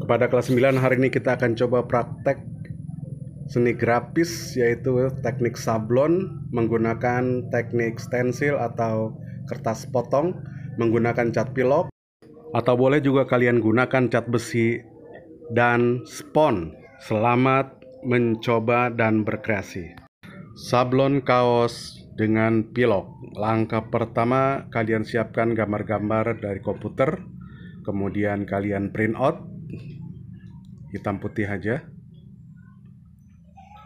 Kepada kelas 9 hari ini kita akan coba praktek seni grafis yaitu teknik sablon menggunakan teknik stensil atau kertas potong menggunakan cat pilok atau boleh juga kalian gunakan cat besi dan spon. Selamat mencoba dan berkreasi. Sablon kaos dengan pilok. Langkah pertama, kalian siapkan gambar-gambar dari komputer, kemudian kalian print out, hitam putih aja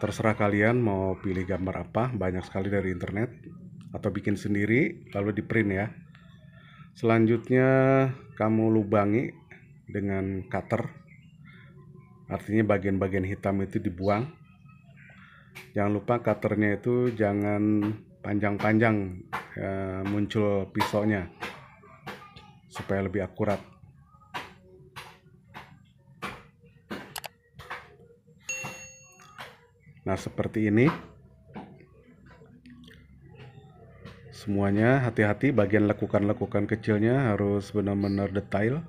terserah kalian mau pilih gambar apa banyak sekali dari internet atau bikin sendiri lalu di print ya selanjutnya kamu lubangi dengan cutter artinya bagian-bagian hitam itu dibuang jangan lupa cutternya itu jangan panjang-panjang e, muncul pisaunya supaya lebih akurat Nah, seperti ini. Semuanya hati-hati bagian lekukan-lekukan kecilnya harus benar-benar detail.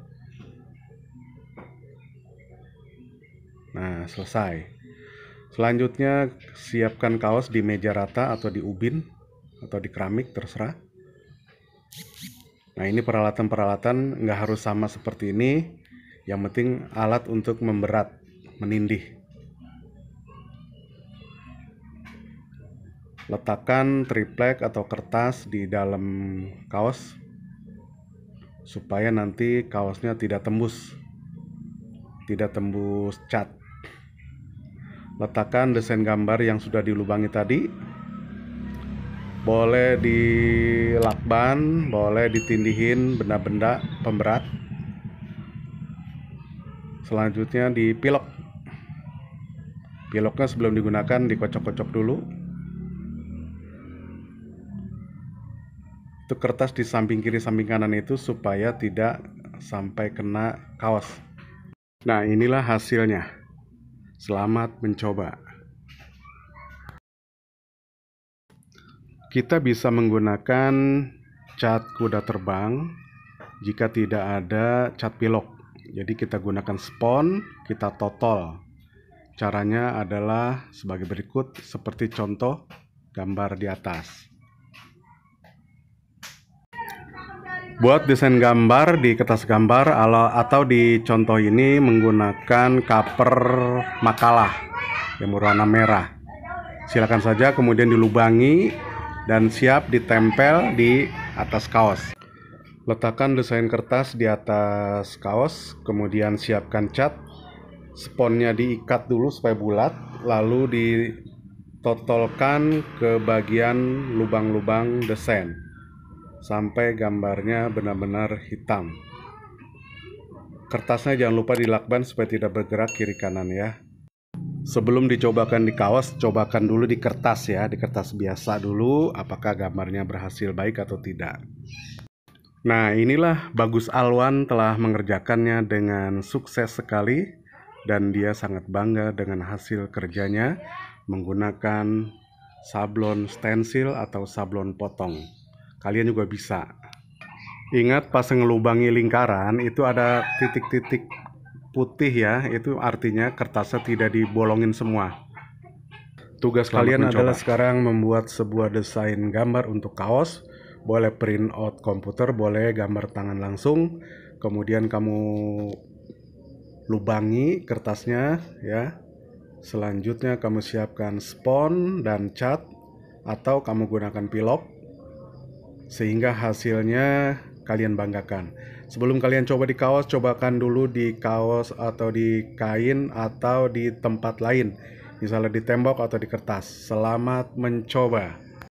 Nah, selesai. Selanjutnya siapkan kaos di meja rata atau di ubin atau di keramik terserah. Nah, ini peralatan-peralatan nggak harus sama seperti ini. Yang penting alat untuk memberat, menindih. letakkan triplek atau kertas di dalam kaos supaya nanti kaosnya tidak tembus tidak tembus cat letakkan desain gambar yang sudah dilubangi tadi boleh dilakban boleh ditindihin benda-benda pemberat selanjutnya dipilok piloknya sebelum digunakan dikocok-kocok dulu itu kertas di samping kiri samping kanan itu supaya tidak sampai kena kaos nah inilah hasilnya selamat mencoba kita bisa menggunakan cat kuda terbang jika tidak ada cat pilok jadi kita gunakan spon kita totol caranya adalah sebagai berikut seperti contoh gambar di atas Buat desain gambar di kertas gambar atau di contoh ini menggunakan cover makalah yang berwarna merah. Silakan saja kemudian dilubangi dan siap ditempel di atas kaos. Letakkan desain kertas di atas kaos, kemudian siapkan cat. Sponnya diikat dulu supaya bulat, lalu ditotolkan ke bagian lubang-lubang desain sampai gambarnya benar-benar hitam. Kertasnya jangan lupa dilakban supaya tidak bergerak kiri kanan ya. Sebelum dicobakan di kawas cobakan dulu di kertas ya, di kertas biasa dulu apakah gambarnya berhasil baik atau tidak. Nah, inilah Bagus Alwan telah mengerjakannya dengan sukses sekali dan dia sangat bangga dengan hasil kerjanya menggunakan sablon stensil atau sablon potong kalian juga bisa. Ingat pas ngelubangi lingkaran itu ada titik-titik putih ya, itu artinya kertasnya tidak dibolongin semua. Tugas kalian mencoba. adalah sekarang membuat sebuah desain gambar untuk kaos, boleh print out komputer, boleh gambar tangan langsung, kemudian kamu lubangi kertasnya ya. Selanjutnya kamu siapkan spons dan cat atau kamu gunakan pilok sehingga hasilnya kalian banggakan. Sebelum kalian coba di kaos, cobakan dulu di kaos atau di kain atau di tempat lain, misalnya di tembok atau di kertas. Selamat mencoba.